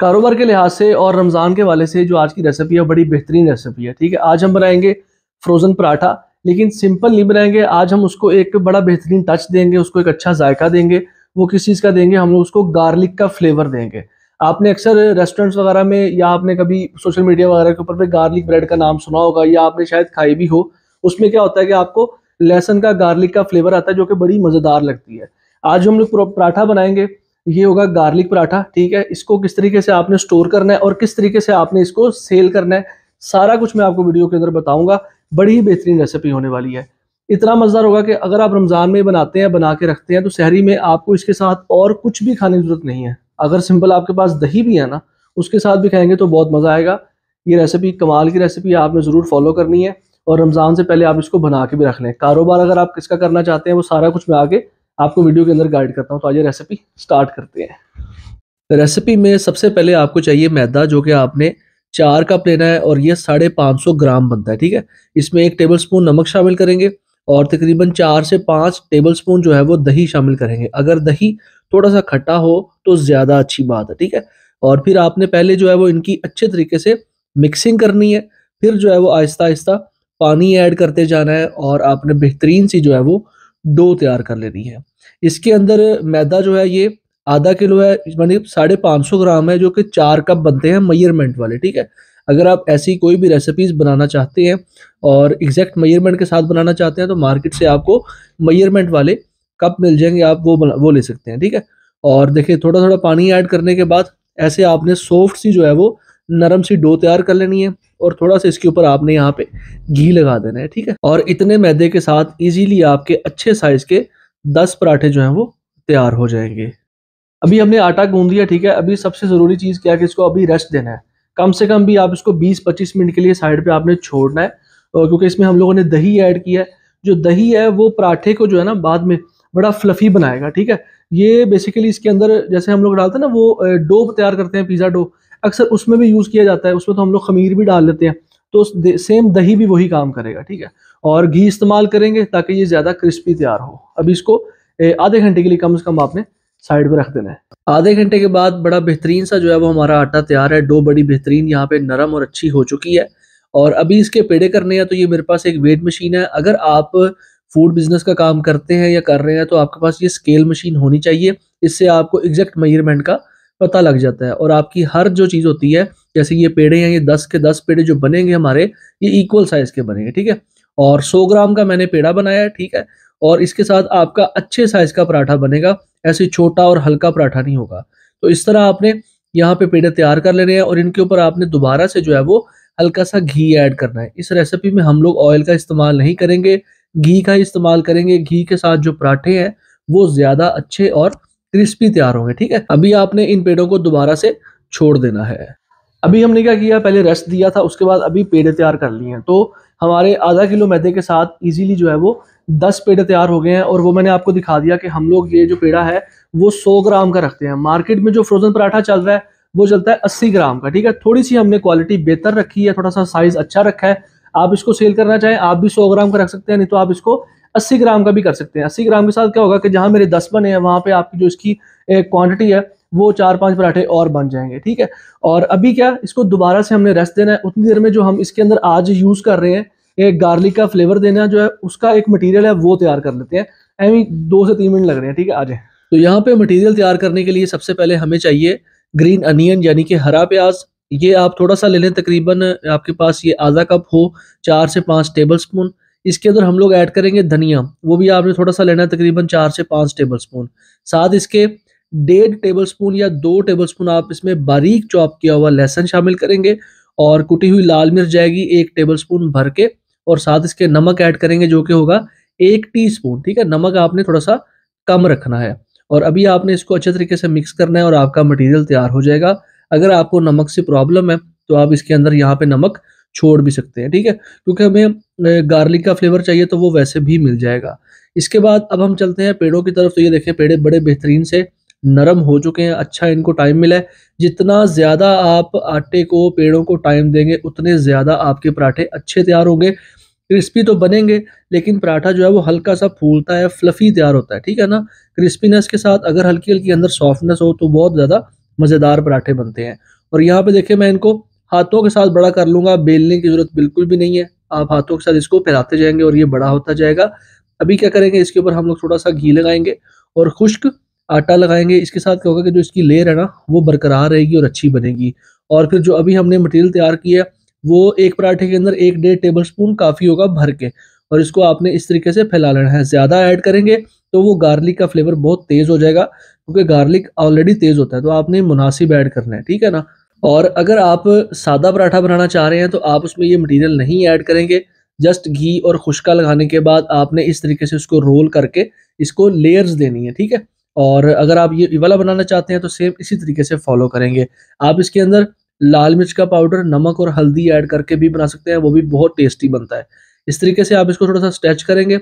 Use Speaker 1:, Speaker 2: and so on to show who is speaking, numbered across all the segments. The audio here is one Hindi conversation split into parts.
Speaker 1: कारोबार के लिहाज से और रमज़ान के वाले से जो आज की रेसिपी है बड़ी बेहतरीन रेसिपी है ठीक है आज हम बनाएंगे फ्रोज़न पराठा लेकिन सिंपल नहीं बनाएंगे आज हम उसको एक बड़ा बेहतरीन टच देंगे उसको एक अच्छा जायका देंगे वो किस चीज़ का देंगे हम लोग उसको गार्लिक का फ्लेवर देंगे आपने अक्सर रेस्टोरेंट्स वगैरह में या आपने कभी सोशल मीडिया वगैरह के ऊपर भी गार्लिक ब्रेड का नाम सुना होगा या आपने शायद खाई भी हो उसमें क्या होता है कि आपको लहसन का गार्लिक का फ्लेवर आता है जो कि बड़ी मज़ेदार लगती है आज हम लोग पराठा बनाएंगे ये होगा गार्लिक पराठा ठीक है इसको किस तरीके से आपने स्टोर करना है और किस तरीके से आपने इसको सेल करना है सारा कुछ मैं आपको वीडियो के अंदर बताऊंगा बड़ी ही बेहतरीन रेसिपी होने वाली है इतना मज़ेदार होगा कि अगर आप रमज़ान में बनाते हैं बना के रखते हैं तो शहरी में आपको इसके साथ और कुछ भी खाने की ज़रूरत नहीं है अगर सिंपल आपके पास दही भी है ना उसके साथ भी खाएंगे तो बहुत मज़ा आएगा ये रेसिपी कमाल की रेसिपी आपने ज़रूर फॉलो करनी है और रमज़ान से पहले आप इसको बना के भी रख लें कारोबार अगर आप किसका करना चाहते हैं वो सारा कुछ मैं आगे आपको वीडियो के अंदर गाइड करता हूँ तो आज ये रेसिपी स्टार्ट करते हैं रेसिपी में सबसे पहले आपको चाहिए मैदा जो कि आपने चार कप लेना है और ये साढ़े पाँच सौ ग्राम बनता है ठीक है इसमें एक टेबल स्पून नमक शामिल करेंगे और तकरीबन चार से पाँच टेबल स्पून जो है वो दही शामिल करेंगे अगर दही थोड़ा सा खट्टा हो तो ज़्यादा अच्छी बात है ठीक है और फिर आपने पहले जो है वो इनकी अच्छे तरीके से मिक्सिंग करनी है फिर जो है वो आहिस्ता आहिस्ता पानी ऐड करते जाना है और आपने बेहतरीन सी जो है वो डो तैयार कर लेनी है इसके अंदर मैदा जो है ये आधा किलो है मानी साढ़े पाँच सौ ग्राम है जो कि चार कप बनते हैं मयरमेंट वाले ठीक है अगर आप ऐसी कोई भी रेसिपीज़ बनाना चाहते हैं और एग्जैक्ट मयरमेंट के साथ बनाना चाहते हैं तो मार्केट से आपको मयरमेंट वाले कप मिल जाएंगे आप वो बना वो ले सकते हैं ठीक है और देखिए थोड़ा थोड़ा पानी ऐड करने के बाद ऐसे आपने सॉफ्ट सी जो है वो नरम सी डो तैयार कर लेनी है और थोड़ा सा इसके ऊपर आपने यहाँ पे घी लगा देना है ठीक है और इतने मैदे के साथ इजीली आपके अच्छे साइज के दस पराठे जो हैं वो तैयार हो जाएंगे अभी हमने आटा गूंद लिया ठीक है अभी सबसे ज़रूरी चीज़ क्या है कि इसको अभी रेस्ट देना है कम से कम भी आप इसको 20-25 मिनट के लिए साइड पे आपने छोड़ना है और क्योंकि इसमें हम लोगों ने दही ऐड किया है जो दही है वो पराठे को जो है ना बाद में बड़ा फ्लफी बनाएगा ठीक है ये बेसिकली इसके अंदर जैसे हम लोग डालते हैं ना वो डो तैयार करते हैं पिज़्ज़ा डो अक्सर उसमें भी यूज़ किया जाता है उसमें तो हम लोग खमीर भी डाल लेते हैं तो सेम दही भी वही काम करेगा ठीक है और घी इस्तेमाल करेंगे ताकि ये ज़्यादा क्रिस्पी तैयार हो अब इसको आधे घंटे के लिए कम से कम आपने साइड पर रख देना है आधे घंटे के बाद बड़ा बेहतरीन सा जो है वो हमारा आटा तैयार है डो बड़ी बेहतरीन यहाँ पे नरम और अच्छी हो चुकी है और अभी इसके पेड़े करने हैं तो ये मेरे पास एक वेट मशीन है अगर आप फूड बिजनेस का काम करते हैं या कर रहे हैं तो आपके पास ये स्केल मशीन होनी चाहिए इससे आपको एग्जैक्ट मेजरमेंट का पता लग जाता है और आपकी हर जो चीज़ होती है जैसे ये पेड़े हैं ये दस के दस पेड़े जो बनेंगे हमारे ये इक्वल साइज़ के बनेंगे ठीक है और सौ ग्राम का मैंने पेड़ा बनाया है ठीक है और इसके साथ आपका अच्छे साइज़ का पराठा बनेगा ऐसे छोटा और हल्का पराठा नहीं होगा तो इस तरह आपने यहाँ पे पेड़े तैयार कर लेने हैं और इनके ऊपर आपने दोबारा से जो है वो हल्का सा घी ऐड करना है इस रेसिपी में हम लोग ऑयल का इस्तेमाल नहीं करेंगे घी का इस्तेमाल करेंगे घी के साथ जो पराठे हैं वो ज़्यादा अच्छे और क्रिस्पी तैयार होंगे ठीक है अभी आपने इन पेड़ों को दोबारा से छोड़ देना है अभी हमने क्या किया पहले रेस्ट दिया था उसके बाद अभी पेड़ तैयार कर लिए हैं तो हमारे आधा किलो मैदे के साथ इजीली जो है वो दस पेड़ तैयार हो गए हैं और वो मैंने आपको दिखा दिया कि हम लोग ये जो पेड़ा है वो सौ ग्राम का रखते हैं मार्केट में जो फ्रोजन पराठा चल रहा है वो चलता है अस्सी ग्राम का ठीक है थोड़ी सी हमने क्वालिटी बेहतर रखी है थोड़ा सा साइज अच्छा रखा है आप इसको सेल करना चाहें आप भी सौ ग्राम का रख सकते हैं नहीं तो आप इसको अस्सी ग्राम का भी कर सकते हैं अस्सी ग्राम के साथ क्या होगा कि जहाँ मेरे दस बने हैं वहाँ पे आपकी जो इसकी क्वान्टिटी है वो चार पांच पराठे और बन जाएंगे ठीक है और अभी क्या इसको दोबारा से हमने रेस्ट देना है उतनी देर में जो हम इसके अंदर आज यूज़ कर रहे हैं एक गार्लिक का फ्लेवर देना जो है उसका एक मटेरियल है वो तैयार कर लेते हैं एवं दो से तीन मिनट लग रहे हैं ठीक है आज तो यहाँ पे मटेरियल तैयार करने के लिए सबसे पहले हमें चाहिए ग्रीन अनियन यानी कि हरा प्याज ये आप थोड़ा सा ले लें तकरीबन आपके पास ये आधा कप हो चार से पाँच टेबल स्पून इसके अंदर हम लोग ऐड करेंगे धनिया वो भी आपने थोड़ा सा लेना है तकरीबन चार से पाँच टेबल स्पून साथ इसके डेढ़ टेबल स्पून या दो टेबल स्पून आप इसमें बारीक चॉप किया हुआ लहसन शामिल करेंगे और कुटी हुई लाल मिर्च जाएगी एक टेबल स्पून भर के और साथ इसके नमक ऐड करेंगे जो कि होगा एक टीस्पून ठीक है नमक आपने थोड़ा सा कम रखना है और अभी आपने इसको अच्छे तरीके से मिक्स करना है और आपका मटेरियल तैयार हो जाएगा अगर आपको नमक से प्रॉब्लम है तो आप इसके अंदर यहाँ पे नमक छोड़ भी सकते हैं ठीक है क्योंकि हमें गार्लिक का फ्लेवर चाहिए तो वो वैसे भी मिल जाएगा इसके बाद अब हम चलते हैं पेड़ों की तरफ तो ये देखें पेड़ बड़े बेहतरीन से नरम हो चुके हैं अच्छा इनको टाइम मिला है जितना ज़्यादा आप आटे को पेड़ों को टाइम देंगे उतने ज़्यादा आपके पराठे अच्छे तैयार होंगे क्रिस्पी तो बनेंगे लेकिन पराठा जो है वो हल्का सा फूलता है फ्लफ़ी तैयार होता है ठीक है ना क्रिस्पीनेस के साथ अगर हल्की हल्की अंदर सॉफ्टनेस हो तो बहुत ज़्यादा मज़ेदार पराठे बनते हैं और यहाँ पर देखिए मैं इनको हाथों के साथ बड़ा कर लूँगा बेलने की ज़रूरत बिल्कुल भी नहीं है आप हाथों के साथ इसको फैलाते जाएंगे और ये बड़ा होता जाएगा अभी क्या करेंगे इसके ऊपर हम लोग थोड़ा सा घी लगाएंगे और खुश्क आटा लगाएंगे इसके साथ क्या होगा कि जो इसकी लेयर है ना वो बरकरार रहेगी और अच्छी बनेगी और फिर जो अभी हमने मटेरियल तैयार किया है वो एक पराठे के अंदर एक डेढ़ टेबल स्पून काफ़ी होगा भर के और इसको आपने इस तरीके से फैला लेना है ज़्यादा ऐड करेंगे तो वो गार्लिक का फ्लेवर बहुत तेज़ हो जाएगा क्योंकि गार्लिक ऑलरेडी तेज़ होता है तो आपने मुनासिब ऐड करना है ठीक है ना और अगर आप सादा पराठा बनाना चाह रहे हैं तो आप उसमें ये मटेरियल नहीं ऐड करेंगे जस्ट घी और खुशका लगाने के बाद आपने इस तरीके से उसको रोल करके इसको लेयर्स देनी है ठीक है और अगर आप ये वाला बनाना चाहते हैं तो सेम इसी तरीके से फॉलो करेंगे आप इसके अंदर लाल मिर्च का पाउडर नमक और हल्दी ऐड करके भी बना सकते हैं वो भी बहुत टेस्टी बनता है इस तरीके से आप इसको थोड़ा सा स्ट्रेच करेंगे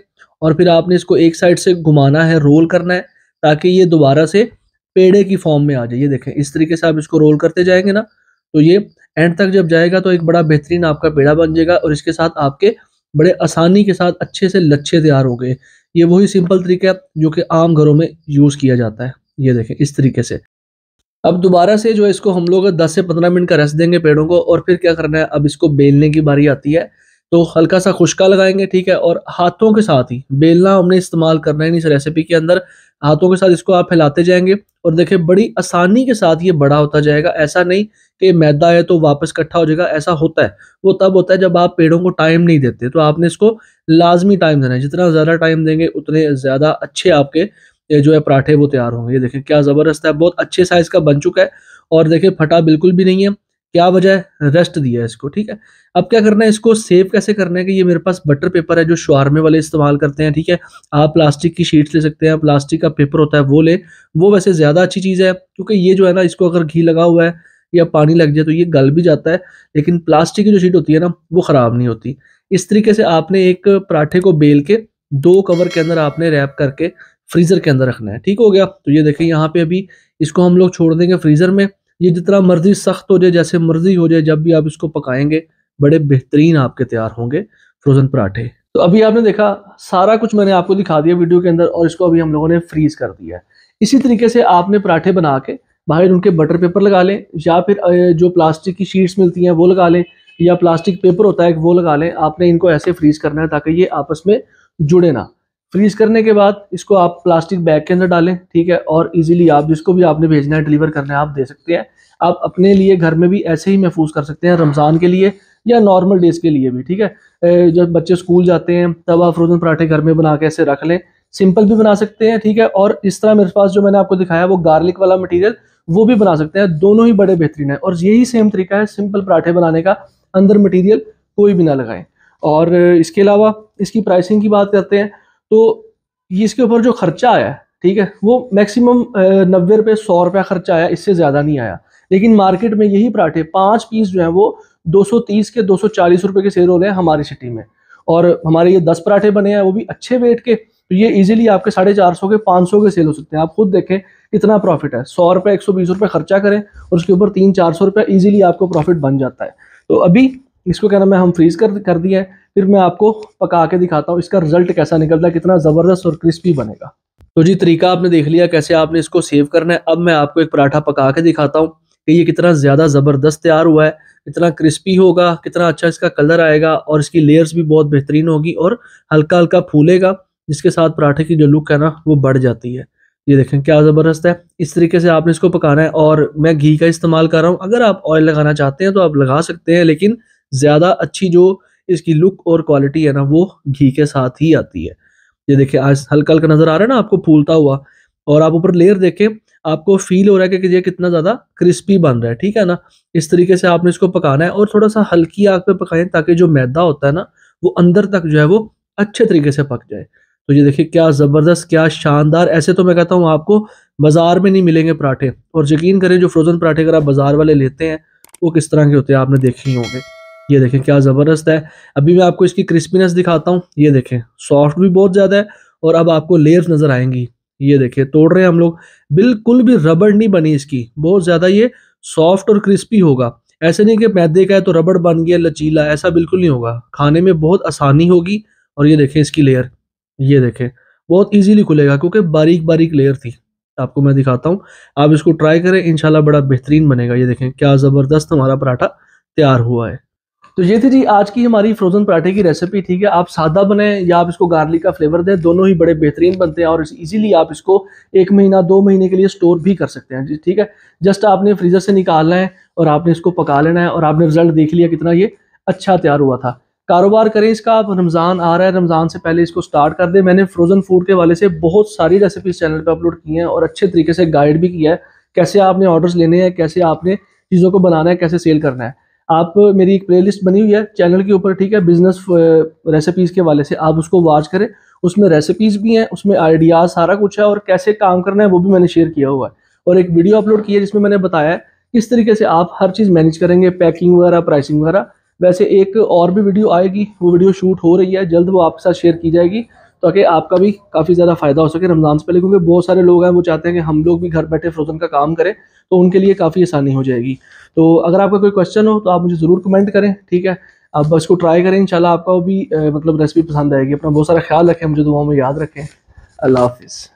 Speaker 1: और फिर आपने इसको एक साइड से घुमाना है रोल करना है ताकि ये दोबारा से पेड़े की फॉर्म में आ जाए ये देखें इस तरीके से आप इसको रोल करते जाएंगे ना तो ये एंड तक जब जाएगा तो एक बड़ा बेहतरीन आपका पेड़ा बन जाएगा और इसके साथ आपके बड़े आसानी के साथ अच्छे से लच्छे तैयार हो गए ये वही सिंपल तरीका है जो कि आम घरों में यूज़ किया जाता है ये देखें इस तरीके से अब दोबारा से जो है इसको हम लोग 10 से 15 मिनट का रेस्ट देंगे पेड़ों को और फिर क्या करना है अब इसको बेलने की बारी आती है तो हल्का सा खुशका लगाएंगे ठीक है और हाथों के साथ ही बेलना हमने इस्तेमाल करना है इस रेसिपी के अंदर हाथों के साथ इसको आप फैलाते जाएंगे और देखिए बड़ी आसानी के साथ ये बड़ा होता जाएगा ऐसा नहीं कि मैदा है तो वापस इकट्ठा हो जाएगा ऐसा होता है वो तब होता है जब आप पेड़ों को टाइम नहीं देते तो आपने इसको लाजमी टाइम देना है जितना ज़्यादा टाइम देंगे उतने ज़्यादा अच्छे आपके जो है पराठे वो तैयार होंगे ये देखें क्या ज़बरदस्त है बहुत अच्छे साइज़ का बन चुका है और देखिए फटा बिल्कुल भी नहीं है क्या वजह है रेस्ट दिया है इसको ठीक है अब क्या करना है इसको सेव कैसे करना है कि ये मेरे पास बटर पेपर है जो शुआरमे वाले इस्तेमाल करते हैं ठीक है आप प्लास्टिक की शीट्स ले सकते हैं प्लास्टिक का पेपर होता है वो ले वो वैसे ज़्यादा अच्छी चीज़ है क्योंकि ये जो है ना इसको अगर घी लगा हुआ है या पानी लग जाए तो ये गल भी जाता है लेकिन प्लास्टिक की जो शीट होती है ना वो ख़राब नहीं होती इस तरीके से आपने एक पराठे को बेल के दो कवर के अंदर आपने रैप करके फ्रीज़र के अंदर रखना है ठीक हो गया तो ये देखें यहाँ पे अभी इसको हम लोग छोड़ देंगे फ्रीज़र में ये जितना मर्जी सख्त हो जाए जैसे मर्जी हो जाए जब भी आप इसको पकाएंगे बड़े बेहतरीन आपके तैयार होंगे फ्रोजन पराठे तो अभी आपने देखा सारा कुछ मैंने आपको दिखा दिया वीडियो के अंदर और इसको अभी हम लोगों ने फ्रीज कर दिया है इसी तरीके से आपने पराठे बना के बाहर उनके बटर पेपर लगा लें या फिर जो प्लास्टिक की शीट्स मिलती हैं वो लगा लें या प्लास्टिक पेपर होता है वो लगा लें आपने इनको ऐसे फ्रीज करना है ताकि ये आपस में जुड़े ना फ्रीज करने के बाद इसको आप प्लास्टिक बैग के अंदर डालें ठीक है और इजीली आप जिसको भी आपने भेजना है डिलीवर करना है आप दे सकते हैं आप अपने लिए घर में भी ऐसे ही महफूज कर सकते हैं रमज़ान के लिए या नॉर्मल डेज के लिए भी ठीक है जब बच्चे स्कूल जाते हैं तब आप फ्रोजन पराठे घर में बना के ऐसे रख लें सिंपल भी बना सकते हैं ठीक है और इस तरह मेरे पास जो मैंने आपको दिखाया वो गार्लिक वाला मटीरियल वो भी बना सकते हैं दोनों ही बड़े बेहतरीन है और यही सेम तरीका है सिंपल पराठे बनाने का अंदर मटीरियल कोई भी ना लगाएं और इसके अलावा इसकी प्राइसिंग की बात करते हैं तो इसके ऊपर जो खर्चा आया ठीक है वो मैक्सिमम नब्बे रुपये सौ रुपया खर्चा आया इससे ज़्यादा नहीं आया लेकिन मार्केट में यही पराठे पाँच पीस जो हैं वो 230 के 240 रुपये के सेल हो रहे हैं हमारी सिटी में और हमारे ये दस पराठे बने हैं वो भी अच्छे वेट के तो ये इजीली आपके साढ़े चार सौ के पाँच सौ के सेल हो सकते हैं आप खुद देखें कितना प्रॉफिट है सौ रुपये एक सौ बीस रुपये खर्चा करें और उसके ऊपर तीन चार सौ रुपये ईजिली आपको प्रॉफिट बन जाता है तो अभी इसको क्या नाम है हम फ्रीज़ कर कर दिया है फिर मैं आपको पका के दिखाता हूँ इसका रिजल्ट कैसा निकलता है कितना ज़बरदस्त और क्रिस्पी बनेगा तो जी तरीका आपने देख लिया कैसे आपने इसको सेव करना है अब मैं आपको एक पराठा पका के दिखाता हूँ कि ये कितना ज़्यादा ज़बरदस्त तैयार हुआ है कितना क्रिस्पी होगा कितना अच्छा इसका कलर आएगा और इसकी लेयर्स भी बहुत बेहतरीन होगी और हल्का हल्का फूलेगा जिसके साथ पराठे की जो लुक है ना वो बढ़ जाती है ये देखें क्या ज़बरदस्त है इस तरीके से आपने इसको पकाना है और मैं घी का इस्तेमाल कर रहा हूँ अगर आप ऑयल लगाना चाहते हैं तो आप लगा सकते हैं लेकिन ज़्यादा अच्छी जो इसकी लुक और क्वालिटी है ना वो घी के साथ ही आती है ये देखिए आज हल्का हल्का नज़र आ रहा है ना आपको फूलता हुआ और आप ऊपर लेयर देखें आपको फील हो रहा है कि ये कितना ज़्यादा क्रिस्पी बन रहा है ठीक है ना इस तरीके से आपने इसको पकाना है और थोड़ा सा हल्की आग पे पकाएं ताकि जो मैदा होता है ना वो अंदर तक जो है वो अच्छे तरीके से पक जाए तो ये देखिए क्या ज़बरदस्त क्या शानदार ऐसे तो मैं कहता हूँ आपको बाज़ार में नहीं मिलेंगे पराठे और यकीन करें जो फ्रोज़न पराठे अगर आप बाज़ार वाले लेते हैं वो किस तरह के होते हैं आपने देखे ही होंगे ये देखें क्या ज़बरदस्त है अभी मैं आपको इसकी क्रिस्पीनेस दिखाता हूँ ये देखें सॉफ्ट भी बहुत ज़्यादा है और अब आपको लेयर्स नज़र आएंगी ये देखें तोड़ रहे हैं हम लोग बिल्कुल भी रबड़ नहीं बनी इसकी बहुत ज़्यादा ये सॉफ्ट और क्रिस्पी होगा ऐसे नहीं कि मैदे का है तो रबड़ बन गया लचीला ऐसा बिल्कुल नहीं होगा खाने में बहुत आसानी होगी और ये देखें इसकी लेयर ये देखें बहुत ईजीली खुलेगा क्योंकि बारीक बारीक लेयर थी आपको मैं दिखाता हूँ आप इसको ट्राई करें इनशाला बड़ा बेहतरीन बनेगा ये देखें क्या ज़बरदस्त हमारा पराठा तैयार हुआ है तो ये थी जी आज की हमारी फ्रोजन पराठे की रेसिपी ठीक है आप सादा बनाएं या आप इसको गार्लिक का फ्लेवर दें दोनों ही बड़े बेहतरीन बनते हैं और इजीली आप इसको एक महीना दो महीने के लिए स्टोर भी कर सकते हैं जी ठीक है जस्ट आपने फ्रीजर से निकालना है और आपने इसको पका लेना है और आपने रिजल्ट देख लिया कितना ये अच्छा तैयार हुआ था कारोबार करें इसका आप रमज़ान आ रहा है रमज़ान से पहले इसको स्टार्ट कर दें मैंने फ्रोज़न फूड के वाले से बहुत सारी रेसिपीज चैनल पर अपलोड की हैं और अच्छे तरीके से गाइड भी किया है कैसे आपने ऑर्डर्स लेने हैं कैसे आपने चीज़ों को बनाना है कैसे सेल करना है आप मेरी एक प्लेलिस्ट बनी हुई है चैनल के ऊपर ठीक है बिजनेस रेसिपीज़ uh, के वाले से आप उसको वॉच करें उसमें रेसिपीज़ भी हैं उसमें आइडियाज़ सारा कुछ है और कैसे काम करना है वो भी मैंने शेयर किया हुआ है और एक वीडियो अपलोड किया जिसमें मैंने बताया है किस तरीके से आप हर चीज़ मैनेज करेंगे पैकिंग वगैरह प्राइसिंग वगैरह वैसे एक और भी वीडियो आएगी वो वीडियो शूट हो रही है जल्द वो आपके साथ शेयर की जाएगी ताकि आपका भी काफ़ी ज़्यादा फ़ायदा हो सके रमज़ान से पहले क्योंकि बहुत सारे लोग हैं वो चाहते हैं कि हम लोग भी घर बैठे फ्रोज़न का काम करें तो उनके लिए काफ़ी आसानी हो जाएगी तो अगर आपका कोई क्वेश्चन हो तो आप मुझे ज़रूर कमेंट करें ठीक है आप बस को ट्राई करें इंशाल्लाह आपका भी मतलब रेसिपी पसंद आएगी अपना बहुत सारा ख्याल रखें मुझे दुआओं में याद रखें अल्लाह हाफिज़